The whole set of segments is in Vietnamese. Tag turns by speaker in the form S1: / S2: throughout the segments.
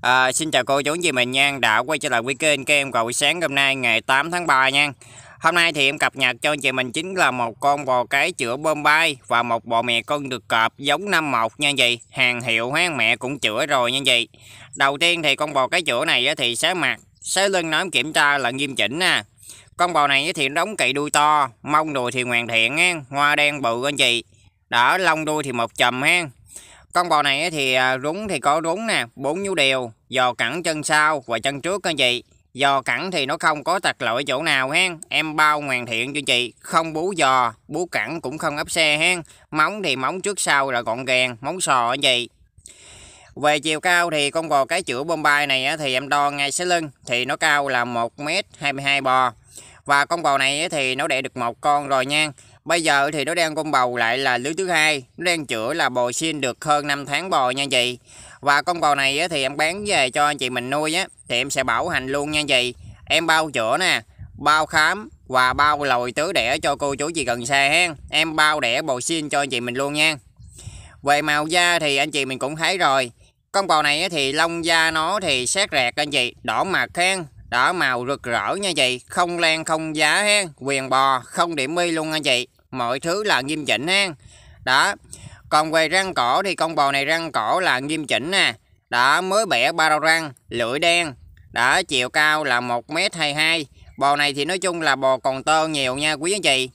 S1: À, xin chào cô chú anh chị mình nha đã quay trở lại với kênh các em vào buổi sáng hôm nay ngày 8 tháng 3 nha hôm nay thì em cập nhật cho anh chị mình chính là một con bò cái chữa bơm bay và một bò mẹ con được cọp giống năm một nha gì hàng hiệu ha mẹ cũng chữa rồi nha gì đầu tiên thì con bò cái chữa này thì xé mặt xé lưng nó kiểm tra là nghiêm chỉnh nè con bò này thì đóng cậy đuôi to mông đùi thì hoàn thiện ha hoa đen bự anh chị đỡ lông đuôi thì một chùm ha con bò này thì à, rúng thì có rúng nè, bốn nhú đều, dò cẳng chân sau và chân trước các anh chị. dò cẳng thì nó không có tật lỗi chỗ nào hen, em bao hoàn thiện cho chị, không bú dò bú cẳng cũng không ấp xe hen. Móng thì móng trước sau là gọn gàng, móng sò anh chị. Về chiều cao thì con bò cái chữa Bombay này thì em đo ngay dưới lưng thì nó cao là 1 m hai bò. Và con bò này thì nó đẻ được một con rồi nha. Bây giờ thì nó đang con bầu lại là lứa thứ hai, nó đang chữa là bò xin được hơn 5 tháng bò nha chị. Và con bò này thì em bán về cho anh chị mình nuôi á thì em sẽ bảo hành luôn nha chị. Em bao chữa nè, bao khám và bao lồi tứ đẻ cho cô chú chị gần xa hen. Em bao đẻ bò xin cho anh chị mình luôn nha. Về màu da thì anh chị mình cũng thấy rồi. Con bò này thì lông da nó thì sát rẹt anh chị, đỏ mạc khen, đỏ màu rực rỡ nha chị không lan không giá hen quyền bò không điểm mi luôn anh chị mọi thứ là nghiêm chỉnh ha đó còn về răng cổ thì con bò này răng cổ là nghiêm chỉnh nè đó mới bẻ ba đầu răng lưỡi đen đó chiều cao là một mét hai hai bò này thì nói chung là bò còn tơ nhiều nha quý anh chị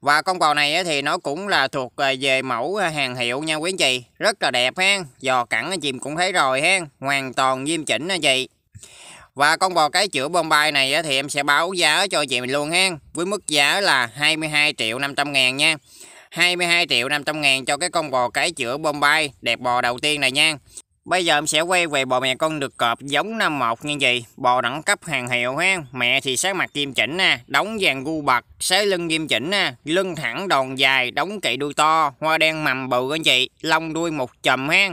S1: và con bò này thì nó cũng là thuộc à, về mẫu à, hàng hiệu nha quý anh chị rất là đẹp ha giò cẳng anh chị cũng thấy rồi ha hoàn toàn nghiêm chỉnh anh chị và con bò cái chữa Bombay này thì em sẽ báo giá cho chị mình luôn ha. Với mức giá là 22 triệu 500 ngàn nha. 22 triệu 500 ngàn cho cái con bò cái chữa Bombay đẹp bò đầu tiên này nha. Bây giờ em sẽ quay về bò mẹ con được cọp giống năm một như vậy. Bò đẳng cấp hàng hiệu ha. Mẹ thì sát mặt kim chỉnh nè, đóng vàng gu bật, xế lưng kim chỉnh nè, lưng thẳng đòn dài, đóng kỵ đuôi to, hoa đen mầm bự anh chị, lông đuôi một chùm ha.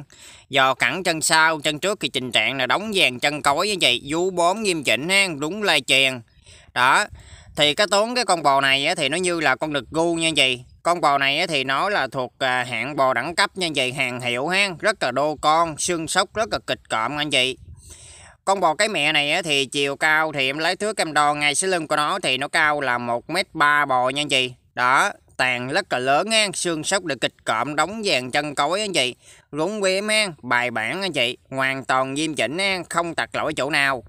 S1: Giò cẳng chân sau, chân trước thì tình trạng là đóng vàng chân cối anh chị, vú bốn nghiêm chỉnh ha, đúng lai chèn. Đó. Thì cái tốn cái con bò này thì nó như là con đực gu nha anh chị con bò này thì nó là thuộc à, hạng bò đẳng cấp nha anh chị, hàng hiệu ha, rất là đô con, xương sóc rất là kịch cọm anh chị. Con bò cái mẹ này thì chiều cao thì em lấy thước cam đo ngay xí lưng của nó thì nó cao là một m ba bò nha anh chị. Đó, tàn rất là lớn ha, xương sóc được kịch cọm đóng vàng chân cối anh chị. Rúng quế mang, bài bản anh chị, hoàn toàn nghiêm chỉnh ha, không tặc lỗi chỗ nào.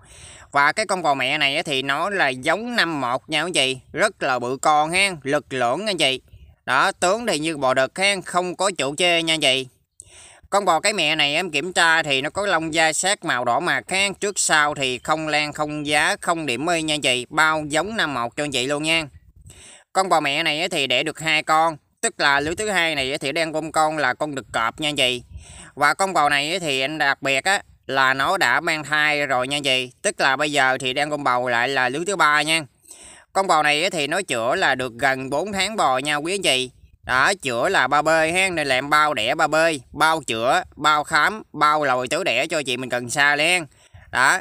S1: Và cái con bò mẹ này thì nó là giống năm một nha anh chị, rất là bự con ha, lực lưỡng anh chị đó tướng thì như bò đực khen không có chủ chê nha chị con bò cái mẹ này em kiểm tra thì nó có lông da sát màu đỏ mà khen trước sau thì không lan không giá không điểm mê nha chị bao giống năm một cho chị luôn nha con bò mẹ này thì để được hai con tức là lứa thứ hai này thì đang con con là con đực cọp nha chị và con bò này thì anh đặc biệt á là nó đã mang thai rồi nha chị tức là bây giờ thì đang con bầu lại là lứa thứ ba nha con bò này thì nó chữa là được gần 4 tháng bò nha quý anh chị. Đó, chữa là ba bơi ha, nên làm bao đẻ ba bơi, bao chữa, bao khám, bao lồi tứ đẻ cho chị mình cần xa lên. Đó.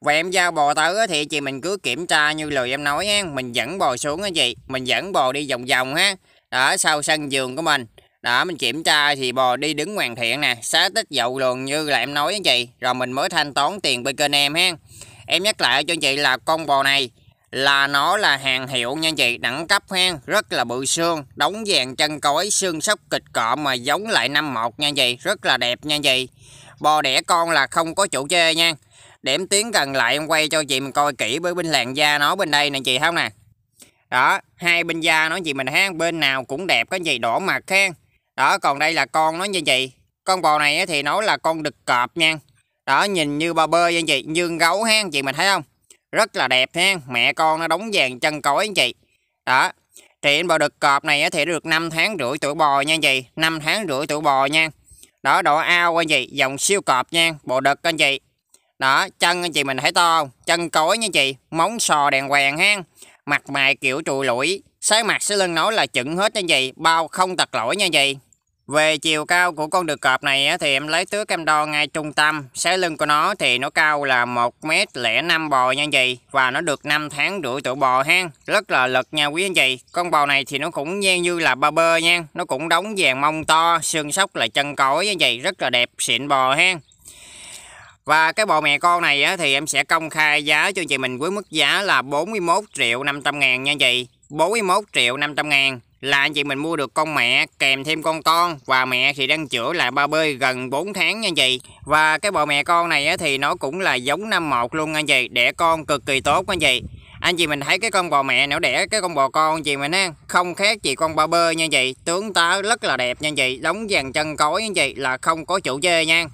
S1: Và em giao bò tới thì chị mình cứ kiểm tra như lời em nói ha, mình dẫn bò xuống anh chị, mình dẫn bò đi vòng vòng ha. Đó, sau sân giường của mình. Đó, mình kiểm tra thì bò đi đứng hoàn thiện nè, xá tích dậu luôn như là em nói anh chị, rồi mình mới thanh toán tiền bên kênh em ha. Em nhắc lại cho anh chị là con bò này là nó là hàng hiệu nha chị đẳng cấp hen rất là bự xương đóng vàng chân cối xương sóc kịch cọ mà giống lại năm một nha chị rất là đẹp nha chị bò đẻ con là không có chủ chê nha điểm tiến gần lại em quay cho chị mình coi kỹ với bên làn da nó bên đây nè chị không nè đó hai bên da nó chị mình hang bên nào cũng đẹp cái gì đỏ mặt khen đó còn đây là con nó như chị con bò này thì nó là con đực cọp nha đó nhìn như ba bơ như chị như gấu ha chị mình thấy không rất là đẹp ha mẹ con nó đóng vàng chân cối anh chị đó thì em bò đực cọp này thì được 5 tháng rưỡi tuổi bò nha anh chị 5 tháng rưỡi tuổi bò nha đó độ ao anh chị dòng siêu cọp nha bộ đực anh chị đó chân anh chị mình thấy to chân cối nha chị móng sò đèn hoàng ha mặt mày kiểu trùi lũi sáng mặt sẽ lưng nói là chuẩn hết nha chị bao không tật lỗi nha anh chị về chiều cao của con đực cọp này thì em lấy tước em đo ngay trung tâm. Sái lưng của nó thì nó cao là 1m05 bò nha anh chị. Và nó được 5 tháng rưỡi tuổi bò hang. Rất là lực nha quý anh chị. Con bò này thì nó cũng nhan như là ba bơ nha. Nó cũng đóng vàng mông to, xương sóc là chân cối nha anh chị. Rất là đẹp, xịn bò hang. Và cái bò mẹ con này thì em sẽ công khai giá cho chị mình với mức giá là 41 triệu 500 ngàn nha anh chị. 41 triệu 500 ngàn là anh chị mình mua được con mẹ kèm thêm con con và mẹ thì đang chữa là ba bơi gần 4 tháng nha chị và cái bò mẹ con này thì nó cũng là giống năm một luôn anh chị đẻ con cực kỳ tốt anh chị anh chị mình thấy cái con bò mẹ nó đẻ cái con bò con anh chị mình ha không khác gì con ba bơ nha chị tướng tá rất là đẹp nha chị đóng vàng chân cối nha chị là không có chủ chê nha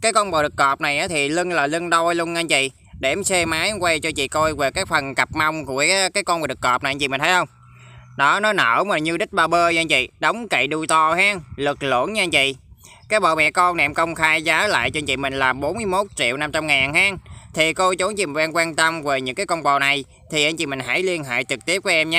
S1: cái con bò đực cọp này thì lưng là lưng đôi luôn anh chị để em xe máy quay cho chị coi về cái phần cặp mông của cái con bò đực cọp này anh chị mình thấy không đó nó nở mà như đít ba bơ nha anh chị đóng cậy đuôi to hen lực lưỡng nha anh chị cái bò mẹ con này em công khai giá lại cho anh chị mình là 41 triệu 500 ngàn hen thì cô chú anh chị mình quan tâm về những cái con bò này thì anh chị mình hãy liên hệ trực tiếp với em nha